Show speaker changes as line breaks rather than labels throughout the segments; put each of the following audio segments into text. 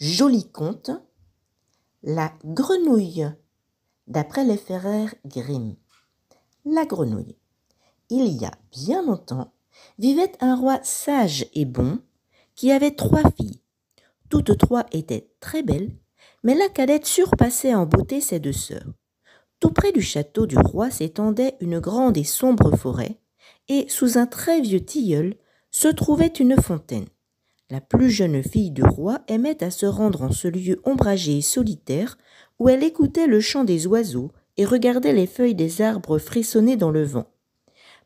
Joli conte, la grenouille, d'après les Ferrer Grimm. La grenouille. Il y a bien longtemps, vivait un roi sage et bon qui avait trois filles. Toutes trois étaient très belles, mais la cadette surpassait en beauté ses deux sœurs. Tout près du château du roi s'étendait une grande et sombre forêt, et sous un très vieux tilleul se trouvait une fontaine. La plus jeune fille du roi aimait à se rendre en ce lieu ombragé et solitaire, où elle écoutait le chant des oiseaux et regardait les feuilles des arbres frissonner dans le vent.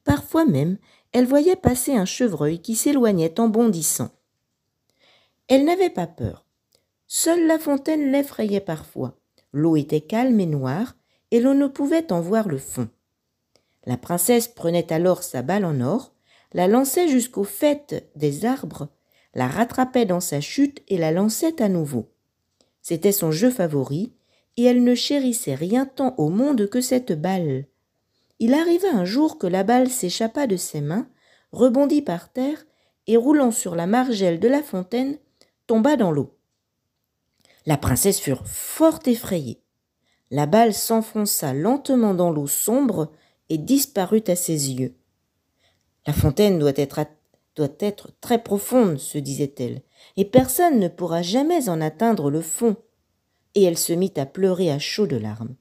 Parfois même, elle voyait passer un chevreuil qui s'éloignait en bondissant. Elle n'avait pas peur. Seule la fontaine l'effrayait parfois. L'eau était calme et noire, et l'on ne pouvait en voir le fond. La princesse prenait alors sa balle en or, la lançait jusqu'au faîte des arbres, la rattrapait dans sa chute et la lançait à nouveau. C'était son jeu favori, et elle ne chérissait rien tant au monde que cette balle. Il arriva un jour que la balle s'échappa de ses mains, rebondit par terre, et roulant sur la margelle de la fontaine, tomba dans l'eau. La princesse fut fort effrayée. La balle s'enfonça lentement dans l'eau sombre et disparut à ses yeux. La fontaine doit être à doit être très profonde, se disait-elle, et personne ne pourra jamais en atteindre le fond. Et elle se mit à pleurer à chaudes larmes.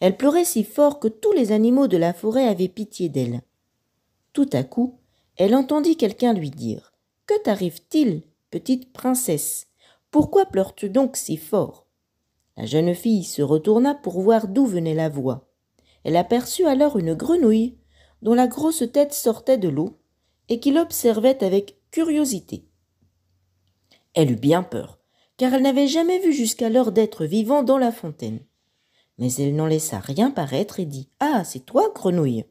Elle pleurait si fort que tous les animaux de la forêt avaient pitié d'elle. Tout à coup, elle entendit quelqu'un lui dire Que t'arrive-t-il, petite princesse Pourquoi pleures-tu donc si fort La jeune fille se retourna pour voir d'où venait la voix. Elle aperçut alors une grenouille dont la grosse tête sortait de l'eau et qui l'observait avec curiosité. Elle eut bien peur, car elle n'avait jamais vu jusqu'alors d'être vivant dans la fontaine. Mais elle n'en laissa rien paraître et dit Ah, c'est toi, grenouille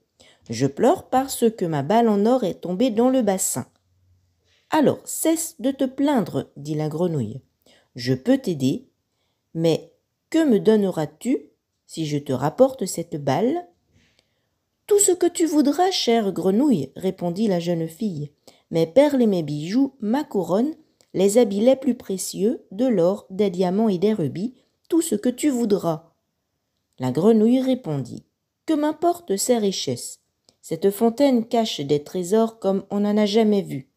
Je pleure parce que ma balle en or est tombée dans le bassin. Alors cesse de te plaindre, dit la grenouille. Je peux t'aider, mais que me donneras-tu si je te rapporte cette balle tout ce que tu voudras, chère grenouille, répondit la jeune fille. Mes perles et mes bijoux, ma couronne, les habits les plus précieux, de l'or, des diamants et des rubis, tout ce que tu voudras. La grenouille répondit. Que m'importent ces richesses? Cette fontaine cache des trésors comme on n'en a jamais vu.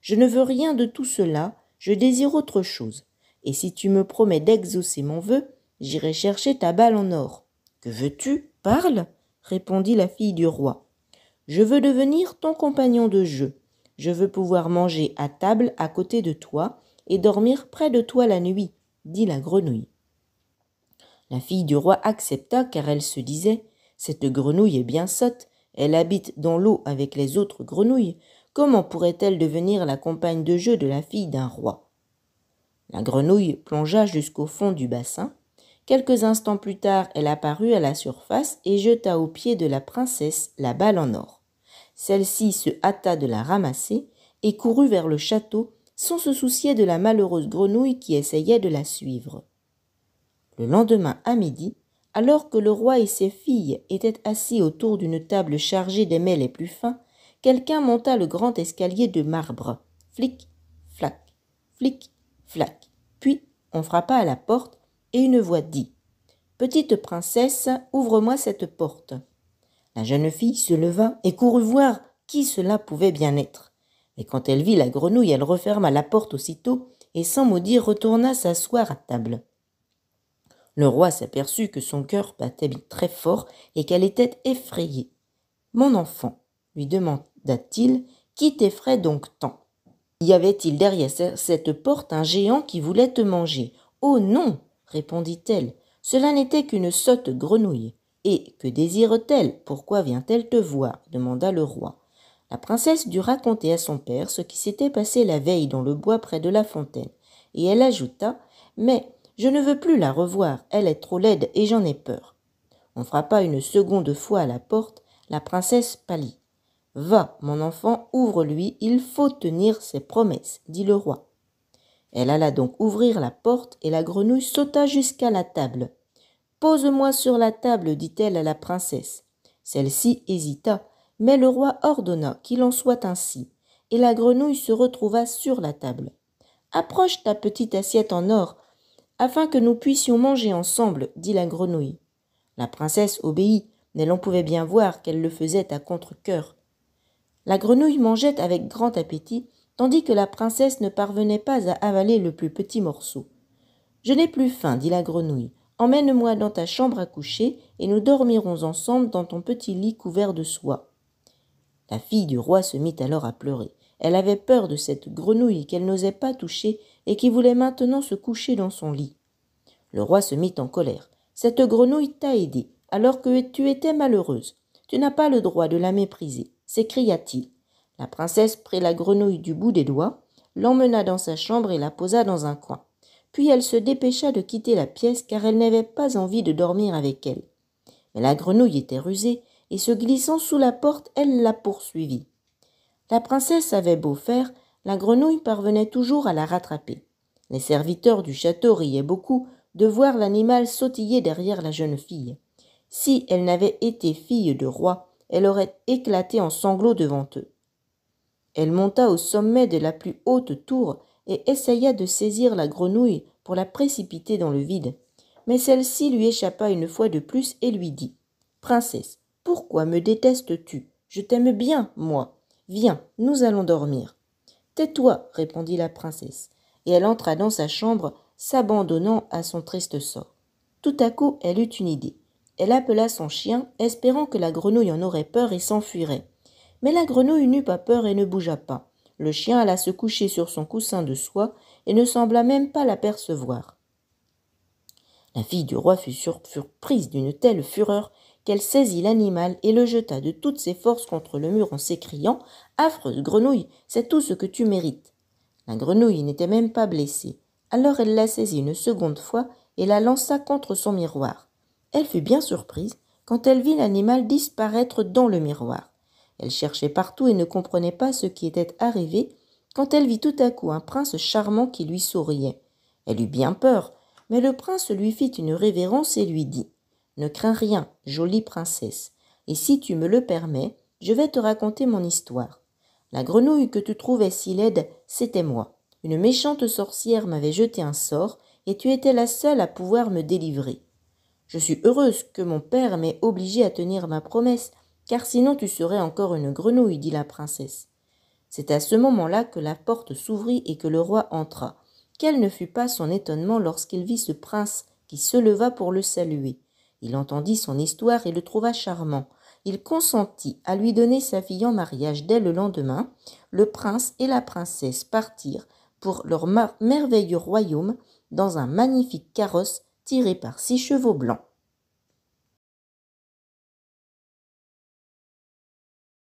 Je ne veux rien de tout cela, je désire autre chose. Et si tu me promets d'exaucer mon vœu, j'irai chercher ta balle en or. Que veux-tu Parle répondit la fille du roi. Je veux devenir ton compagnon de jeu. Je veux pouvoir manger à table à côté de toi et dormir près de toi la nuit, dit la grenouille. La fille du roi accepta car elle se disait Cette grenouille est bien sotte, elle habite dans l'eau avec les autres grenouilles, comment pourrait-elle devenir la compagne de jeu de la fille d'un roi La grenouille plongea jusqu'au fond du bassin, Quelques instants plus tard, elle apparut à la surface et jeta au pied de la princesse la balle en or. Celle-ci se hâta de la ramasser et courut vers le château sans se soucier de la malheureuse grenouille qui essayait de la suivre. Le lendemain à midi, alors que le roi et ses filles étaient assis autour d'une table chargée des mets les plus fins, quelqu'un monta le grand escalier de marbre. Flic, flac, flic, flac. Puis on frappa à la porte et une voix dit Petite princesse, ouvre-moi cette porte. La jeune fille se leva et courut voir qui cela pouvait bien être. Mais quand elle vit la grenouille, elle referma la porte aussitôt et sans mot retourna s'asseoir à table. Le roi s'aperçut que son cœur battait très fort et qu'elle était effrayée. Mon enfant, lui demanda-t-il, qui t'effraie donc tant Y avait-il derrière cette porte un géant qui voulait te manger Oh non répondit-elle. Cela n'était qu'une sotte grenouille. Et que désire-t-elle Pourquoi vient-elle te voir demanda le roi. La princesse dut raconter à son père ce qui s'était passé la veille dans le bois près de la fontaine, et elle ajouta Mais je ne veux plus la revoir, elle est trop laide et j'en ai peur. On frappa une seconde fois à la porte, la princesse pâlit. Va, mon enfant, ouvre-lui, il faut tenir ses promesses, dit le roi. Elle alla donc ouvrir la porte et la grenouille sauta jusqu'à la table. Pose-moi sur la table, dit-elle à la princesse. Celle-ci hésita, mais le roi ordonna qu'il en soit ainsi, et la grenouille se retrouva sur la table. Approche ta petite assiette en or, afin que nous puissions manger ensemble, dit la grenouille. La princesse obéit, mais l'on pouvait bien voir qu'elle le faisait à contre-cœur. La grenouille mangeait avec grand appétit, tandis que la princesse ne parvenait pas à avaler le plus petit morceau. Je n'ai plus faim, dit la grenouille. Emmène-moi dans ta chambre à coucher, et nous dormirons ensemble dans ton petit lit couvert de soie. La fille du roi se mit alors à pleurer. Elle avait peur de cette grenouille qu'elle n'osait pas toucher et qui voulait maintenant se coucher dans son lit. Le roi se mit en colère. Cette grenouille t'a aidée, alors que tu étais malheureuse. Tu n'as pas le droit de la mépriser, s'écria-t-il. La princesse prit la grenouille du bout des doigts, l'emmena dans sa chambre et la posa dans un coin. Puis elle se dépêcha de quitter la pièce car elle n'avait pas envie de dormir avec elle. Mais la grenouille était rusée et se glissant sous la porte, elle la poursuivit. La princesse avait beau faire, la grenouille parvenait toujours à la rattraper. Les serviteurs du château riaient beaucoup de voir l'animal sautiller derrière la jeune fille. Si elle n'avait été fille de roi, elle aurait éclaté en sanglots devant eux. Elle monta au sommet de la plus haute tour et essaya de saisir la grenouille pour la précipiter dans le vide. Mais celle-ci lui échappa une fois de plus et lui dit Princesse, pourquoi me détestes-tu Je t'aime bien, moi. Viens, nous allons dormir. Tais-toi, répondit la princesse, et elle entra dans sa chambre, s'abandonnant à son triste sort. Tout à coup, elle eut une idée. Elle appela son chien, espérant que la grenouille en aurait peur et s'enfuirait. Mais la grenouille n'eut pas peur et ne bougea pas. Le chien alla se coucher sur son coussin de soie et ne sembla même pas l'apercevoir. La fille du roi fut surprise d'une telle fureur qu'elle saisit l'animal et le jeta de toutes ses forces contre le mur en s'écriant Affreuse grenouille, c'est tout ce que tu mérites. La grenouille n'était même pas blessée. Alors elle la saisit une seconde fois et la lança contre son miroir. Elle fut bien surprise quand elle vit l'animal disparaître dans le miroir. Elle cherchait partout et ne comprenait pas ce qui était arrivé quand elle vit tout à coup un prince charmant qui lui souriait. Elle eut bien peur, mais le prince lui fit une révérence et lui dit Ne crains rien, jolie princesse, et si tu me le permets, je vais te raconter mon histoire. La grenouille que tu trouvais si laide, c'était moi. Une méchante sorcière m'avait jeté un sort, et tu étais la seule à pouvoir me délivrer. Je suis heureuse que mon père m'ait obligée à tenir ma promesse, car sinon tu serais encore une grenouille, dit la princesse. C'est à ce moment-là que la porte s'ouvrit et que le roi entra. Quel ne fut pas son étonnement lorsqu'il vit ce prince qui se leva pour le saluer. Il entendit son histoire et le trouva charmant. Il consentit à lui donner sa fille en mariage dès le lendemain. Le prince et la princesse partirent pour leur merveilleux royaume dans un magnifique carrosse tiré par six chevaux blancs.